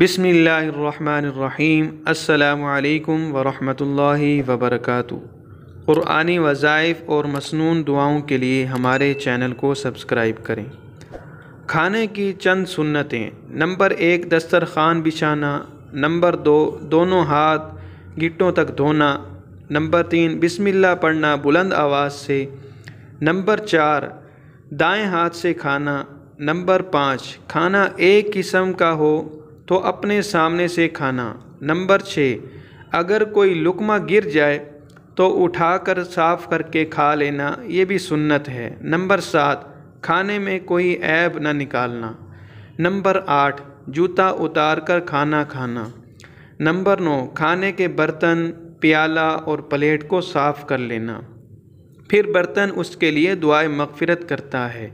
بسم اللہ الرحمن الرحیم السلام علیکم ورحمۃ اللہ وبرکاتہ قرآن وظائف اور مصنون دعاؤں کے لیے ہمارے چینل کو سبسکرائب کریں کھانے کی چند سنتیں نمبر ایک دسترخوان بچھانا نمبر دو دونوں ہاتھ گٹوں تک دھونا نمبر تین بسم اللہ پڑھنا بلند آواز سے نمبر چار دائیں ہاتھ سے کھانا نمبر پانچ کھانا ایک قسم کا ہو تو اپنے سامنے سے کھانا نمبر چھ اگر کوئی لکمہ گر جائے تو اٹھا کر صاف کر کے کھا لینا یہ بھی سنت ہے نمبر سات کھانے میں کوئی عیب نہ نکالنا نمبر آٹھ جوتا اتار کر کھانا کھانا نمبر نو کھانے کے برتن پیالہ اور پلیٹ کو صاف کر لینا پھر برتن اس کے لیے دعائے مغفرت کرتا ہے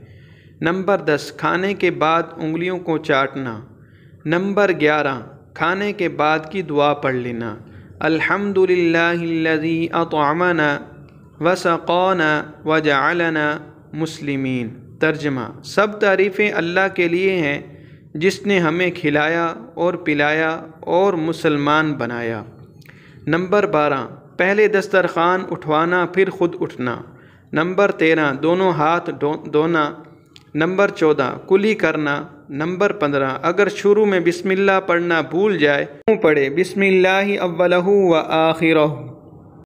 نمبر دس کھانے کے بعد انگلیوں کو چاٹنا نمبر گیارہ کھانے کے بعد کی دعا پڑھ لینا الحمد للہ اطعمنا س وجعلنا و مسلمین ترجمہ سب تعریفیں اللہ کے لیے ہیں جس نے ہمیں کھلایا اور پلایا اور مسلمان بنایا نمبر بارہ پہلے دسترخوان اٹھوانا پھر خود اٹھنا نمبر تیرہ دونوں ہاتھ دھونا نمبر چودہ کلی کرنا نمبر پندرہ اگر شروع میں بسم اللہ پڑھنا بھول جائے پڑھے بسم اللہ اولہ و آخرہ